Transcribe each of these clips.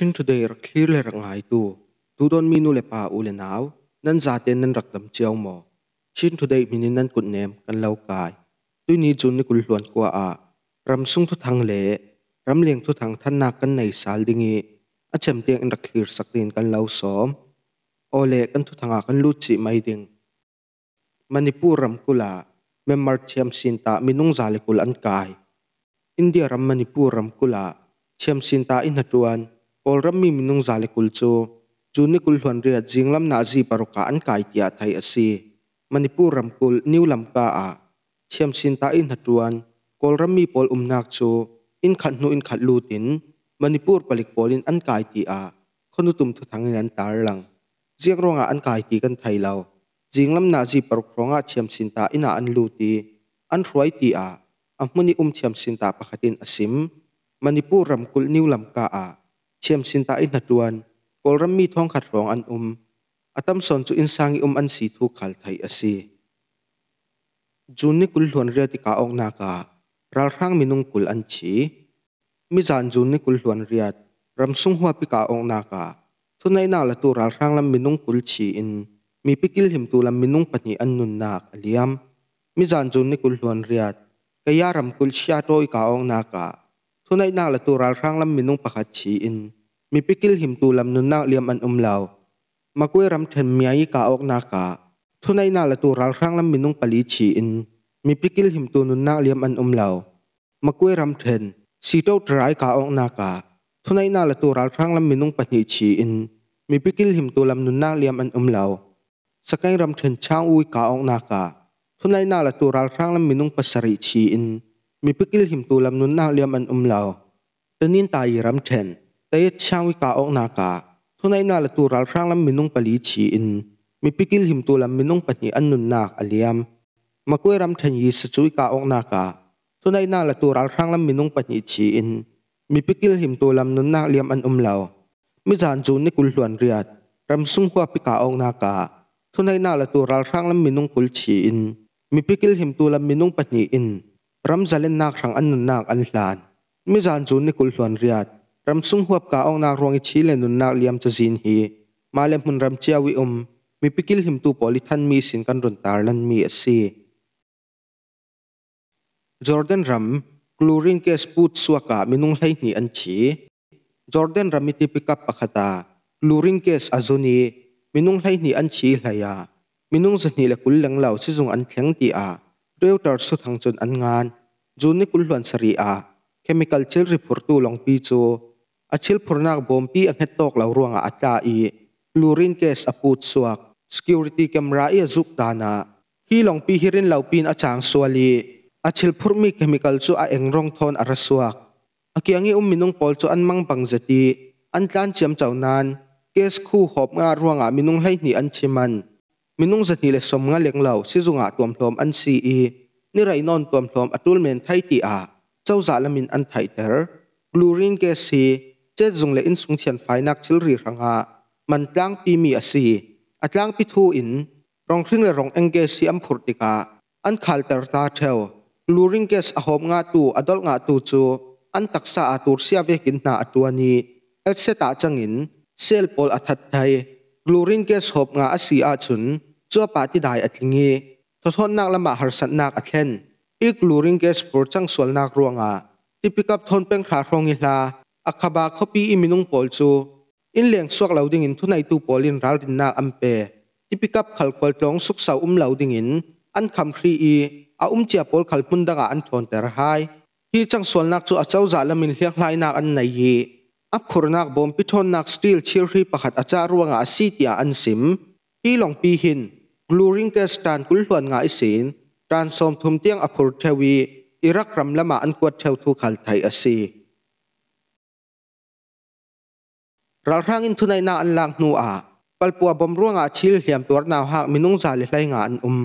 ชิงทุเดย์รกคลีเลรังไงตูตูดอนมีนุเลปาอุเลนาว นั่นจาเตนนั่นรักดำเจียวหมอชิงทุเดย์มินินั่นกุดเนมกันเล่ากายตุนี้จุนนี่กุลหลวนกว่าอารำซุงทุทางเละรำเลียงทุทางท่านนักกันในสาลดิงีอาจมเตียงอันรักคลีสักดินกันเล่าสอมโอเลกันทุทางกันลุจิไม่ดิงมันนิปูรำกุลาเมมมาร์เชียมสินตามินุงซาเลกุลอันกายอินเดียรำมันนิปูรำกุลาเชียมสินตาอินหรวัน olram mi minung zale kul chu chu ni kul hluan ria jinglam na ji paruka an kai tia thai asi manipur ram kul new lam ka a chiam sin ta in hatuan kolram mi pol umnak cho in khat nu in khat lu manipur palik polin an kai ti a khonu tum thu thangin an tar lang ziak ronga an kai ti kan thai lo jinglam na ji parok ronga chiam sin ta ina an lu ti an ruai ti a amuni um chiam sin ta pakhatin asim manipur ram kul new lam ka a เชียมสินตาอินหัดวนกอลรมมีท้องขัดรองอันอุมอาตัมสอนจุอินสังอิอุมอันสีทุกขัลไทยอสีจูนนี่กุลหลวนเรียติกาองนาการาลรังมินุงกุลอันชีมิจานจูนนี่กุลหลวนเรียดรำสุงหัวปิกาองนากาทุนในนาละตัวราลรังลำมินุงกุลชีอินมีปิกิลหิมตัลำมินุงปนีอันนุนนักอเลียมมิจานจูนนี่กุลหลวนเรียดกยารำกุลชาโตอิกาองนากาทุนัยนาละตัวรัลร่างลำมินุงปะขัดชีอินมีพิกิลหิมตูลำนุนนาเลียมอันอุมลาวมาคุยรำเทนมียกาออกนากาทุนัยนาละตัวรัลร่างลำมินุงปะลีชีอินมีพิกิลหิมตูนุนนาเลียมอันอุมลาวมาคุยรำเทนสีโต้ตรายกาออกนากาทุนัยนาละตัวรัลร่างลำมินุงปะนีชีอินมีพิกิลหิมตูลำนุนนาเลียมอันอุมลาวสกายรำเทนช่างอุยกาออกนากาทุนัยนาละตัวรัลร่างลำมินุงปะสริชีอินมีพิกิลหิมตูลำนุนนาเลียมอันอุมลาวตนินตายรำเชนแต่ยช่างวิกาออกนากาทุนัยนาละตูรัลครั้งลำมินุงปลีชีอินมีพิกิลหิมตูลำมินุงปัญญอันนุนนาอเลียมมาคุยรำเชนยีสจุวิกาออกนากาทุนัยนาละตูรัลครั้งลำมินุงปัญญชีอินมีพิกิลหิมตูลำนุนนาเลียมอันอุมลาวมิจานจูนิกุลหวนเรียดรำสุ่มหัวพิกาออกนากาทุนัยนาละตูรัลครั้งลำมินุงกุลชีอินมีพิกิลหิมตูลำมินุงปัญญอินรำจะเล่นนักรางอันนุนนักอันหลานมิจานจูนในกุลวนเรียดรำสุงหัวกาองนักรวงอิชีเลนุนนักเลียมจะจีนฮีมาเลมุนรำเจ้าวิอมมีพิกลหิมตูปอลิทันมีสินกันรุนตาลันมีอสีจอร์แดนรำกลูรินเกสปูดสวกามินุงไลนีอันชีจอร์แดนรำมีติปิกับปะคตากลูรินเกสอาซูนีมินุงไลนีอันชีไลยามินุงสนีละกุลหลังเหล่าซึ่งอันเแียงตีอาเรียวตอร์สุทังจนอันงานจูนนีกุลหลวนสรีอาเคมีคอลเชลรีพอร์ตูลองปีจูอาชิลพรนักบอมปีอังเหตตอกลาารวงอาตาอีลูรินเคสอปูดสวกสกิวริตี้ a คมราอีจุกดานาฮีลองปีฮิรินลาวปีนอาจางสวลีอาชิลพรมีเคมีคอลจูอาเองรองทอนอารสวกอากียงอีอุมมินุงพอลจูอันมังบังจตีอันจานเจียมเจ้านานเคสคู่หอบงารวงอามินุงไลนีอันชิมันมินุงจตีเลสมงาเลงลาวซิจุงอาตัวมพอมอันซีอีนี่ไรนอนตัวมทอมอตุลเมนไทยตีอาเจ้าจ่าละมินอันไทยเตอร์ กลูรินเกสีเจ็ดจงเลอินสุงเชียนไฟนักชิลรีรังอามันจ้างปีมีอาศีอัตลังพิทูอิน รองครึ่งและรองเองเกสีอัมพุรติกาอันขัลเตอร์ตาเทวลูรินเกสอหอมงาตูอดอลงาตูจูอันตักษาอาตูเสียเวกินนาอตัวนี้เอลเซตาจังอินเซลปอลอัตัดไทย กลูรินเกสหอบงาอาศีอาชุนจัวปาติได้อัตลิงีททนนักละมาหรสันนักอัฉเิยนอีกลูริงเกสปูร์จังสวนนักรวงอาที่พิกับทนเป็นขาครองอิลาอักบาขบีอิมินุงปอลซูอินเลียงสวกเหลาดิ่งอินทุนในตูปอลินรัลดินนาอัมเปที่พิกับขัลกอลจงสุกสาอุ้มเหลาดิ่งอินอันคำครีอีอาอุ้มเจียปอลขัลพุนดังอันทนแต่ร์ไฮที่จังสวนนักจูอาเจ้าจะาละมินเลียกลน์นักอันไหนยีอับขรนักบอมพิทนนักสตีลเชียรีประหัดอาจารยวงอาซีตยาอันซิมที่หลงปีหินกลูริงเกสตันกุลหวนงาอิสินตรานสมทุมเตียงอภุรเทวีอิรักรัมละมาอันกวดเทวทุขัลไทยอสีเราทางอินทุนายนาอันลางนูอาปลปัวบมร่วงอาชิลเหียมตัวนาหักมินุงซาลิไลงานอุม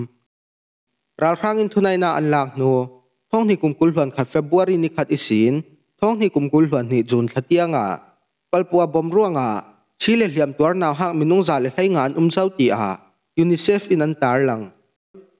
เราทางอินทุนายนาอันลางนูท้องนี่กุมกุลหวนขัดเฟบวุรีนิขัดอิสินท้องนี่กุมกุลหวนนิจุนทัดเตียงอาปลปัวบมร่วงอาชิลเหียมตัวนาหักมินุงซาลิไลงานอุมเซาตีอา UNICEF in an tar lang.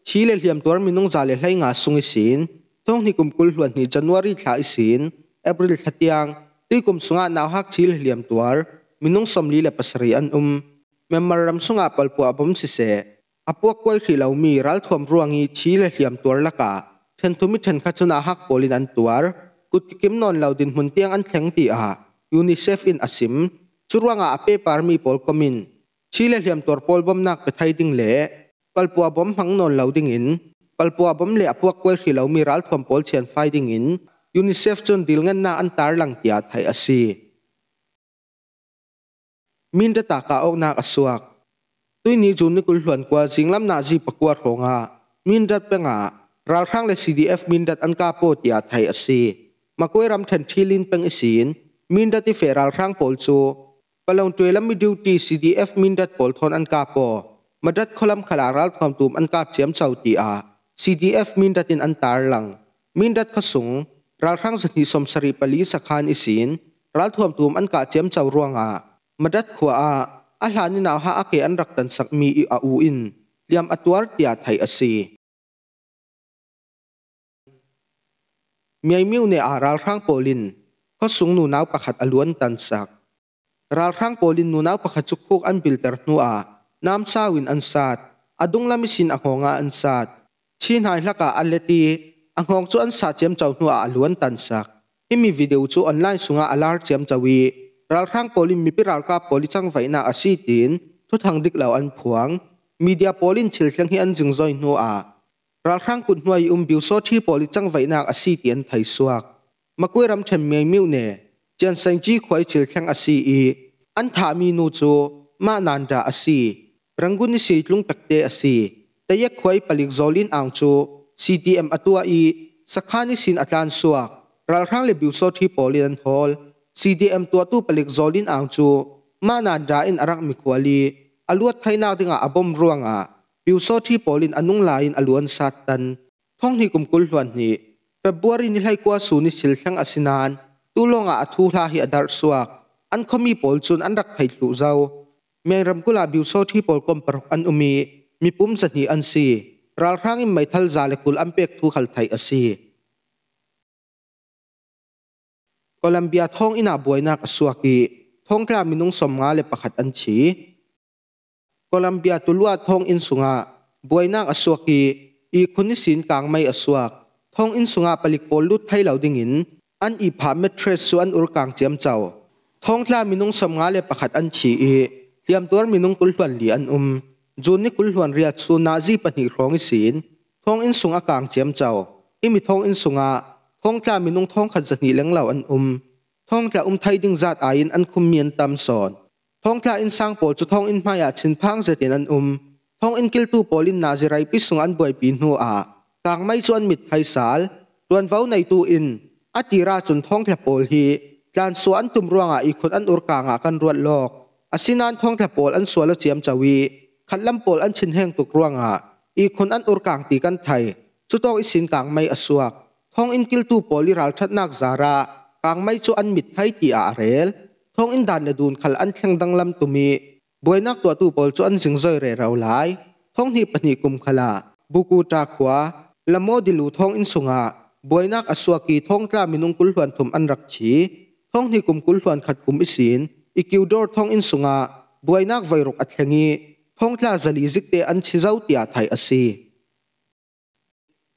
Chi le liam tuar minung zale hlai nga sungi sin, tong ni kumkul hluan ni January thla isin, April thatiang, tui kum sunga naw hak chi le liam tuar, minung somli le pasari an um. Memar ram sunga palpu abom si se, apuak kwai khri lau mi ral thuam ruangi chi le liam tuar laka, then tumi then khachuna hak polin an tuar, kut kim non lau din hun tiang an thleng ti a, UNICEF in asim, churuanga ape parmi pol komin. ชีเลเหี่ยมตัวพอลบอมนักไปไทยดิ้งเล่ปลปัวบอมหังนอนเหลาดิ้งอินปลปัวบอมเล่พวกเวทีเหลามีรัลทอมพอลเชียนไฟดิ้งอินยูนิเซฟจนดิลเงินน่าอันตารหลังเตียไทยอาศีมินตะตากาออกนาอสวกตุยนี้จูนกุลหวนกว่าสิงลำนาจีปกวดหงามินดัดเป็งาราวทั้งและซีดีเอฟมินดัดอันกาโปติอาไทยอาศีมาคุยรำแทนชีลินเป็งอิสินมินดัดที่เฟราวทั้งโอลซูปลงตัวลมิดิวตี CDF มินดัดปอลทอนอันกาปอมาดัดคอลัมขลารัลความตูมอันกาเสียมเซาตีอา CDF มินดัดินอันตารลังมินดัดขสุงรัลครั้งสถิสมสริปลีสคานอิสินรัลทวมตูมอันกาเสียมเซารวงอามาดัดขวาอาหลานินาวฮาอาเกอันรักตันสักมีอีอาอูอินเลียมอตวรติยาไทยอสีมีมิวเนอารัลครั้งโปลินขสุงนูนาวประขัดอลวนตันสักรัารังโปลินนูนาปะขจุพกอันบิลเตอร์นัวน้ำซาวินอันสัตอดุงลามิสินอ่หงาอันสัตชินไฮลักกาอัลเลตีอ่หงจูอันสัตเจมจาวนัวล้วนตันสักทีมีวิดีโอจูออนไลน์สุงาอาลาร์เจมจาวีรัารังโปลินมีพิรัลกาโปลิจังไฟนาอาซีตินทุทางดิกเหล่าอันพวงมีเดียโปลินเชิลเซียงฮิอันจึงจอยนัวรารังคุนัวยอุมบิวโซที่โปลิจังไฟนาอาซีตินไทยสวกมากวยรำเฉมเมียมิวเน่เจนเซงจีควายชิลเซียงอาซีอีอันถามีนูจูมานันดาอาีรังกุนิสิตลุงตักเตอสีแต่ยักควายปลิกโซลินอังจูซีดีเอ็มอตัวอีสักขานิสินอาจารย์สวกรัลครั้งเลบิวโซที่โอลินฮอลซีดีเอ็มตัวตู้ปลิกโซลินอังจูมานันดาอินอารักมิควาลีอลวดไทนาดึงอาบอมร่วงอาบิวโซที่โอลินอนุงลายอนอลวนซาตันท่องนี่กุมกุลวันนี่เฟบวารีนี่ให้กว่าสูนิชิลชังอสินานตู้ลงอาทูลาฮิอดาร์สวกอันคมีปอลจุนอันรักไทยลูเจ้าเมียรำกุลาบิวโซที่ปอลกอมปรกอันอุมีมีปุ่มสนีอันซีรัลครั้งอิมไม่ทัลซาเลกุลอันเปกทุขัลไทยอซีโคลัมเบียท้องอินาบวยนักสวากีท้องกลามินุงสมงาเลปะขัดอันชีโคลัมเบียตุลวดท้องอินสุงาบวยนักสวากีอีคนนิสินกลางไม่สวกท้องอินสุงาปลิกโอลุดไทยเหล่าดิ่งินอันอีพาเมทรส่วนอุรกงเจียมเจ้าท้องทลามินุงสมงาเลประคัดอันชีเตรียมตัวมินุงกุลทวนเลียนอุมจูนนี่กุลทวนเรียดสูนาจีปนิร้องอิศีนท้องอินสุงอากางเจียมเจ้า อิมิท้องอินสุงอาท้องทลามินุงท้องขัดจันีแเลงเหล่าอันอุมท้องทลาอุมไทยดึงจัดอายินอันคุมเมียนตามสอนท้องทลาอินสร้างโปจุท้องอินมายาชินพังเจตินอันอุมท้องอินกิลตูโปลินนาจิไรปิสุงอันบวยปีนหัวอากางไม่จวนมิดไทยสาลรวนเฝ้าในตูอินอติราจนท้องแถบโปลฮีลานสวนตุมรวงอ่ะอีกคนอันอุรกางอ่ะกันรวดลอกอาศินานท่องถบโปลอันสวนละเจียมจวีขัดลำโปลอันชินแห่งตุกรวงอ่ะอีกคนอันอุรกางตีกันไทยสุดตองอิสินกลางไม่อสวกท่องอินกิลตูโปลิรัลชัดนักจาระ กลางไม่จูอันมิดไทยตีอาเรลท่องอินดานเลดูนขัดอันแข็งดังลำตุมี บวยนักตัวตูโปลจูอันสิงเซเรเราหลายท่องหีปนิกุมขลาบุกูจาขวาละโมดิลูท่องอินสุงาบวยนักอสวกีท่องล้ามินุงกุลหวนถมอันรักชีท้องนี่กุมกุลหวนขัดกุมอิสินอีกิวดอร์ท้องอินสุงะบวยนักไวรุกอัิงีท้องท่าจะลีซิกเตอันชิจาวตียไทยอสี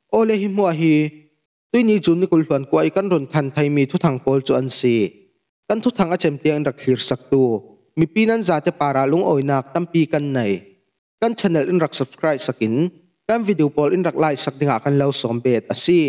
โอเลหิมัวฮีตุนี้จุนนี่กุลหวนกว่อีกันรนทันไทยมีทุทังโพลจอันสีกันทุทังอาเจมเตียงรักหิรสักตูมีปีนั้นจาจะปาราลุงโอยนักตั้มปีกันในกันชแนลอินรักสับสคร i ย e สักินกันวิดีโอโพลอินรักไลค์สักดิ่งกันเล่าสมเบตดอสี